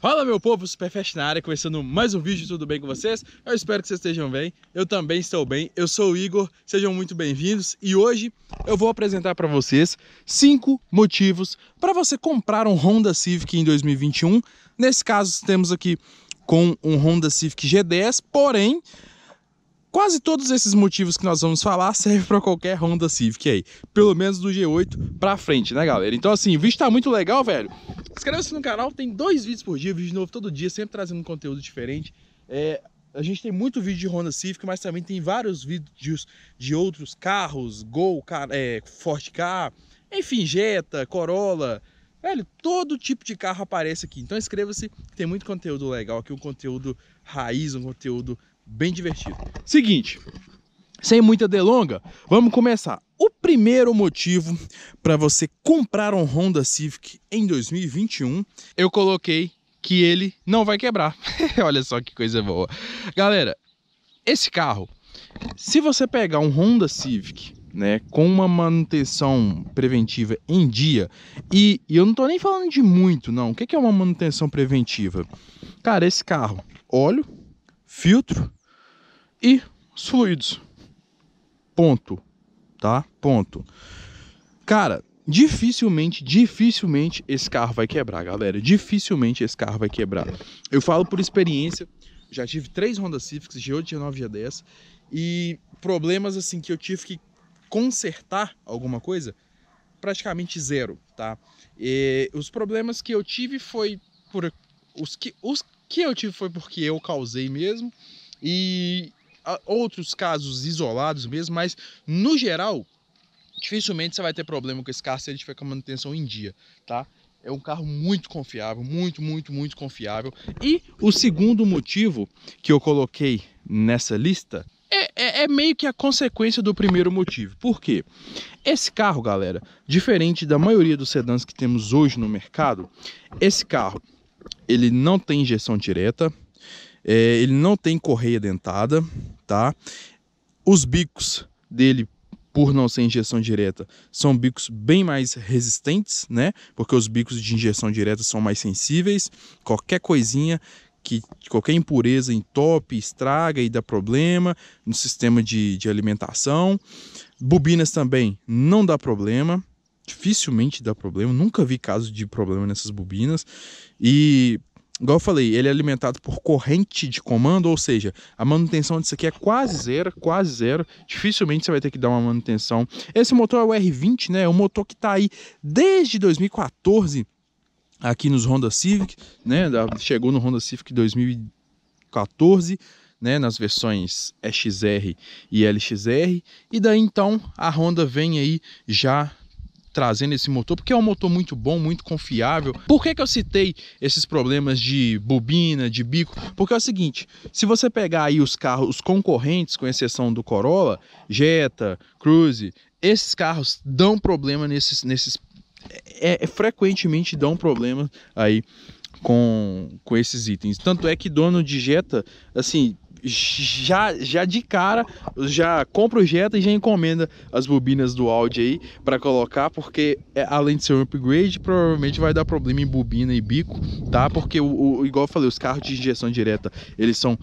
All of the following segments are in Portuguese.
Fala meu povo, Superfest na área, começando mais um vídeo, tudo bem com vocês? Eu espero que vocês estejam bem, eu também estou bem, eu sou o Igor, sejam muito bem-vindos e hoje eu vou apresentar para vocês cinco motivos para você comprar um Honda Civic em 2021. Nesse caso, temos aqui com um Honda Civic G10, porém Quase todos esses motivos que nós vamos falar servem para qualquer Honda Civic aí, pelo menos do G8 para frente, né, galera? Então assim, o vídeo está muito legal, velho. Inscreva-se no canal, tem dois vídeos por dia, vídeo novo todo dia, sempre trazendo conteúdo diferente. É, a gente tem muito vídeo de Honda Civic, mas também tem vários vídeos de outros carros, Gol, é, Ford Car, enfim, Jetta, Corolla, velho, todo tipo de carro aparece aqui. Então inscreva-se, tem muito conteúdo legal aqui, um conteúdo raiz, um conteúdo bem divertido. Seguinte, sem muita delonga, vamos começar. O primeiro motivo para você comprar um Honda Civic em 2021, eu coloquei que ele não vai quebrar. Olha só que coisa boa. Galera, esse carro, se você pegar um Honda Civic né, com uma manutenção preventiva em dia, e, e eu não estou nem falando de muito, não. O que é uma manutenção preventiva? Cara, esse carro, óleo, filtro, e os fluidos. Ponto. Tá? Ponto. Cara, dificilmente, dificilmente esse carro vai quebrar, galera. Dificilmente esse carro vai quebrar. Eu falo por experiência, já tive três Honda Civics, G8, G9, G10, e problemas assim que eu tive que consertar alguma coisa, praticamente zero, tá? E os problemas que eu tive foi por os que os que eu tive foi porque eu causei mesmo e outros casos isolados mesmo, mas no geral, dificilmente você vai ter problema com esse carro se ele tiver com a manutenção em dia, tá? É um carro muito confiável, muito, muito, muito confiável. E o segundo motivo que eu coloquei nessa lista é, é, é, meio que a consequência do primeiro motivo. Por quê? Esse carro, galera, diferente da maioria dos sedãs que temos hoje no mercado, esse carro ele não tem injeção direta, é, ele não tem correia dentada, tá? Os bicos dele por não ser injeção direta, são bicos bem mais resistentes, né? Porque os bicos de injeção direta são mais sensíveis. Qualquer coisinha que qualquer impureza entope, estraga e dá problema no sistema de, de alimentação. Bobinas também não dá problema, dificilmente dá problema. Nunca vi caso de problema nessas bobinas. E igual eu falei, ele é alimentado por corrente de comando, ou seja, a manutenção disso aqui é quase zero, quase zero. Dificilmente você vai ter que dar uma manutenção. Esse motor é o R20, né? É um motor que está aí desde 2014 aqui nos Honda Civic, né? Chegou no Honda Civic 2014. Né, nas versões XR e LXR, e daí então a Honda vem aí já trazendo esse motor, porque é um motor muito bom, muito confiável. Por que, que eu citei esses problemas de bobina, de bico? Porque é o seguinte, se você pegar aí os carros os concorrentes, com exceção do Corolla, Jetta, Cruze, esses carros dão problema nesses... nesses é, é frequentemente dão problema aí com, com esses itens. Tanto é que dono de Jetta, assim, já, já de cara, já compra o Jetta e já encomenda as bobinas do Audi aí para colocar, porque é, além de ser um upgrade, provavelmente vai dar problema em bobina e bico, tá? Porque, o, o igual eu falei, os carros de injeção direta, eles são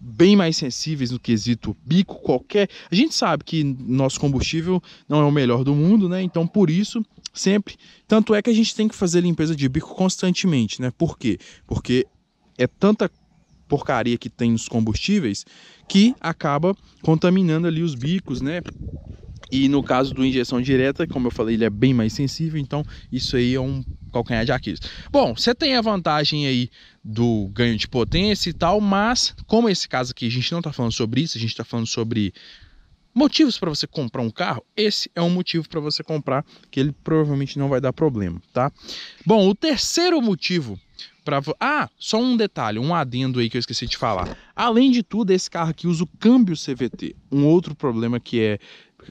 bem mais sensíveis no quesito bico qualquer. A gente sabe que nosso combustível não é o melhor do mundo, né? Então, por isso, sempre. Tanto é que a gente tem que fazer limpeza de bico constantemente, né? Por quê? Porque é tanta porcaria que tem nos combustíveis que acaba contaminando ali os bicos, né? E no caso do injeção direta, como eu falei, ele é bem mais sensível, então isso aí é um calcanhar de Aquiles. Bom, você tem a vantagem aí do ganho de potência e tal, mas como esse caso aqui a gente não está falando sobre isso, a gente está falando sobre Motivos para você comprar um carro? Esse é um motivo para você comprar que ele provavelmente não vai dar problema, tá? Bom, o terceiro motivo para Ah, só um detalhe, um adendo aí que eu esqueci de falar. Além de tudo, esse carro aqui usa o câmbio CVT. Um outro problema que é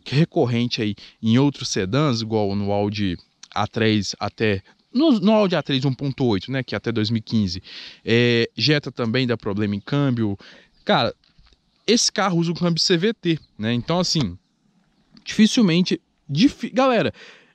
recorrente aí em outros sedãs, igual no Audi A3 até no, no Audi A3 1.8, né, que é até 2015, é, eh, Jetta também dá problema em câmbio. Cara, esse carro usa o câmbio CVT, né? Então, assim, dificilmente. Galera,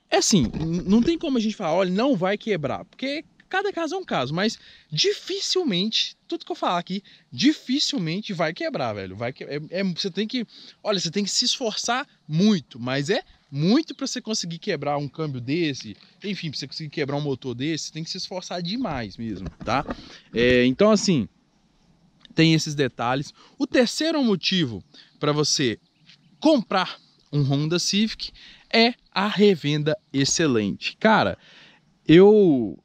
é assim, não tem como a gente falar, olha, não vai quebrar, porque cada caso é um caso, mas dificilmente, tudo que eu falar aqui, dificilmente vai quebrar, velho. Vai que... é, é, você tem que, olha, você tem que se esforçar muito, mas é muito para você conseguir quebrar um câmbio desse, enfim, para você conseguir quebrar um motor desse, tem que se esforçar demais mesmo, tá? É, então assim, tem esses detalhes. O terceiro motivo para você comprar um Honda Civic é a revenda excelente. Cara, eu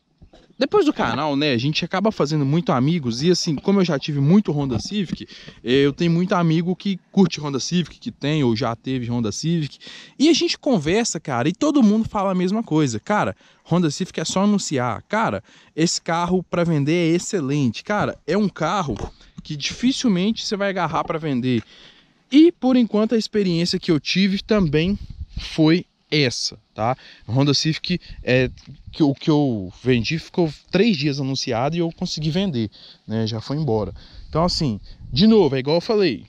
depois do canal, né, a gente acaba fazendo muito amigos e assim, como eu já tive muito Honda Civic, eu tenho muito amigo que curte Honda Civic, que tem ou já teve Honda Civic, e a gente conversa, cara, e todo mundo fala a mesma coisa. Cara, Honda Civic é só anunciar. Cara, esse carro para vender é excelente. Cara, é um carro que dificilmente você vai agarrar para vender. E por enquanto a experiência que eu tive também foi essa, tá? Honda Civic é que o que eu vendi ficou três dias anunciado e eu consegui vender, né? Já foi embora. Então assim, de novo, é igual eu falei,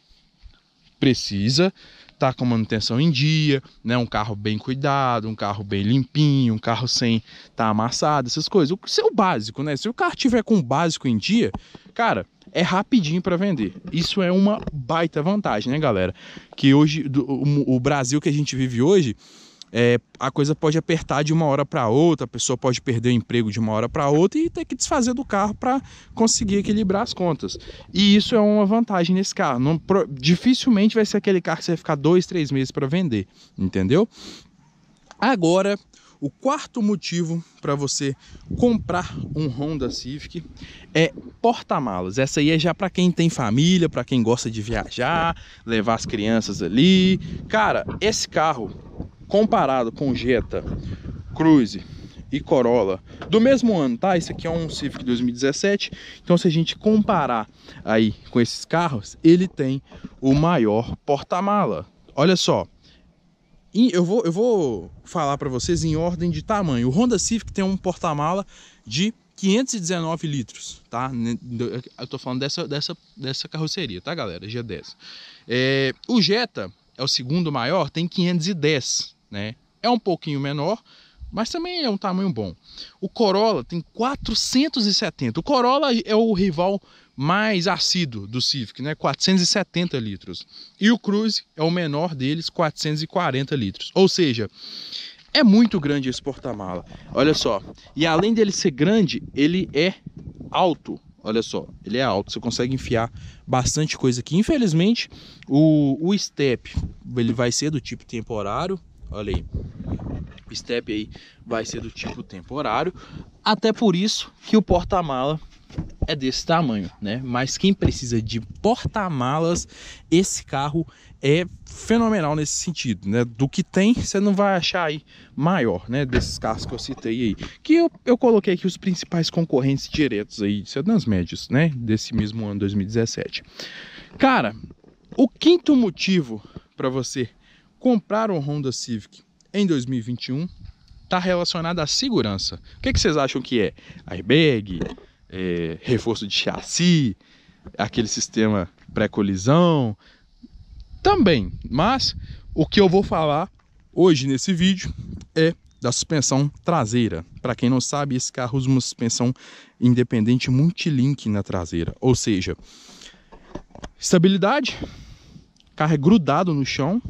precisa tá com manutenção em dia, né? Um carro bem cuidado, um carro bem limpinho, um carro sem tá amassado, essas coisas. O seu básico, né? Se o carro tiver com o básico em dia, cara, é rapidinho para vender. Isso é uma baita vantagem, né, galera? Que hoje do, o, o Brasil que a gente vive hoje, é, a coisa pode apertar de uma hora para outra, a pessoa pode perder o emprego de uma hora para outra e ter que desfazer do carro para conseguir equilibrar as contas. E isso é uma vantagem nesse carro. Não, pro, dificilmente vai ser aquele carro que você vai ficar dois, três meses para vender, entendeu? Agora, o quarto motivo para você comprar um Honda Civic é porta-malas. Essa aí é já para quem tem família, para quem gosta de viajar, levar as crianças ali. Cara, esse carro comparado com Jetta, Cruze e Corolla do mesmo ano, tá? Esse aqui é um Civic 2017, então se a gente comparar aí com esses carros, ele tem o maior porta-mala. Olha só, eu vou, eu vou falar para vocês em ordem de tamanho. O Honda Civic tem um porta-mala de 519 litros, tá? Eu tô falando dessa, dessa, dessa carroceria, tá, galera? G10. É, o Jetta é o segundo maior, tem 510, né? É um pouquinho menor, mas também é um tamanho bom. O Corolla tem 470. O Corolla é o rival mais assíduo do Civic, né? 470 litros. E o Cruze é o menor deles, 440 litros. Ou seja, é muito grande esse porta-mala. Olha só. E além dele ser grande, ele é alto. Olha só, ele é alto, você consegue enfiar bastante coisa aqui. Infelizmente, o, o step ele vai ser do tipo temporário, Olha aí. O step aí vai ser do tipo temporário. Até por isso que o porta-mala é desse tamanho, né? Mas quem precisa de porta-malas, esse carro é fenomenal nesse sentido, né? Do que tem, você não vai achar aí maior, né? Desses carros que eu citei aí. Que eu, eu coloquei aqui os principais concorrentes diretos aí é de sedãs médios, né? Desse mesmo ano 2017. Cara, o quinto motivo para você comprar um Honda Civic em 2021 está relacionado à segurança. O que, que vocês acham que é? Airbag, é, reforço de chassi, aquele sistema pré-colisão? Também, mas o que eu vou falar hoje nesse vídeo é da suspensão traseira. Para quem não sabe, esse carro usa uma suspensão independente multilink na traseira, ou seja, estabilidade, carro é grudado no chão,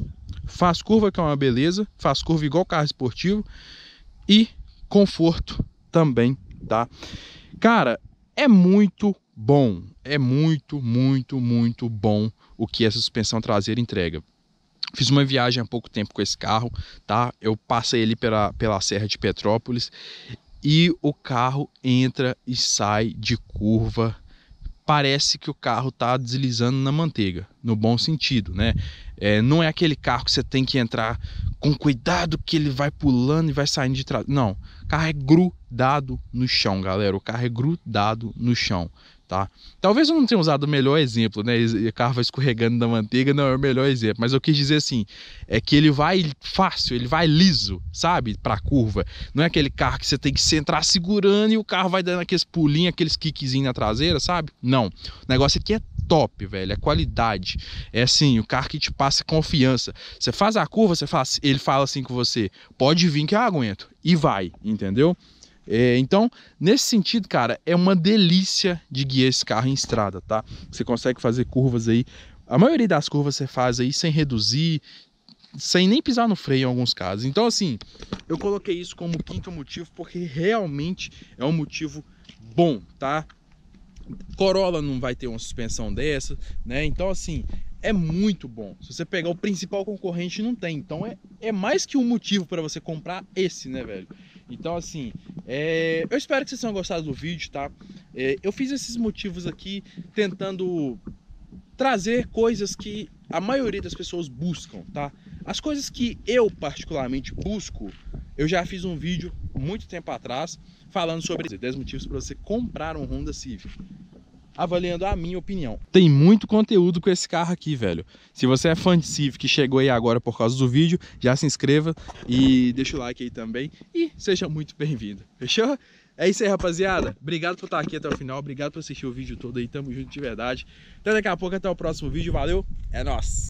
faz curva que é uma beleza, faz curva igual carro esportivo e conforto também, tá? Cara, é muito bom, é muito, muito, muito bom o que essa suspensão traseira entrega. Fiz uma viagem há pouco tempo com esse carro, tá? Eu passei ele pela, pela Serra de Petrópolis e o carro entra e sai de curva parece que o carro está deslizando na manteiga, no bom sentido, né? É, não é aquele carro que você tem que entrar com cuidado que ele vai pulando e vai saindo de trás. Não, o carro é grudado no chão, galera. O carro é grudado no chão. Tá? Talvez eu não tenha usado o melhor exemplo, né? E vai escorregando da manteiga não é o melhor exemplo, mas eu quis dizer assim, é que ele vai fácil, ele vai liso, sabe? Para curva. Não é aquele carro que você tem que centrar segurando e o carro vai dando aqueles pulinhos, aqueles kickzinhos na traseira, sabe? Não. O negócio aqui é top, velho, é qualidade. É assim, o carro que te passa confiança. Você faz a curva, você faz, ele fala assim com você: "Pode vir que eu aguento" e vai, entendeu? É, então, nesse sentido, cara, é uma delícia de guiar esse carro em estrada, tá? Você consegue fazer curvas aí. A maioria das curvas você faz aí sem reduzir, sem nem pisar no freio em alguns casos. Então, assim, eu coloquei isso como quinto motivo porque realmente é um motivo bom, tá? Corolla não vai ter uma suspensão dessa, né? Então, assim, é muito bom. Se você pegar o principal concorrente, não tem. Então, é, é mais que um motivo para você comprar esse, né, velho? Então, assim, é, eu espero que vocês tenham gostado do vídeo, tá? É, eu fiz esses motivos aqui tentando trazer coisas que a maioria das pessoas buscam, tá? As coisas que eu particularmente busco, eu já fiz um vídeo muito tempo atrás falando sobre 10 motivos para você comprar um Honda Civic avaliando a minha opinião. Tem muito conteúdo com esse carro aqui, velho. Se você é fã de Civic que chegou aí agora por causa do vídeo, já se inscreva e deixa o like aí também e seja muito bem-vindo. Fechou? É isso aí, rapaziada. Obrigado por estar aqui até o final. Obrigado por assistir o vídeo todo aí. Tamo junto de verdade. Até daqui a pouco, até o próximo vídeo. Valeu, é nóis!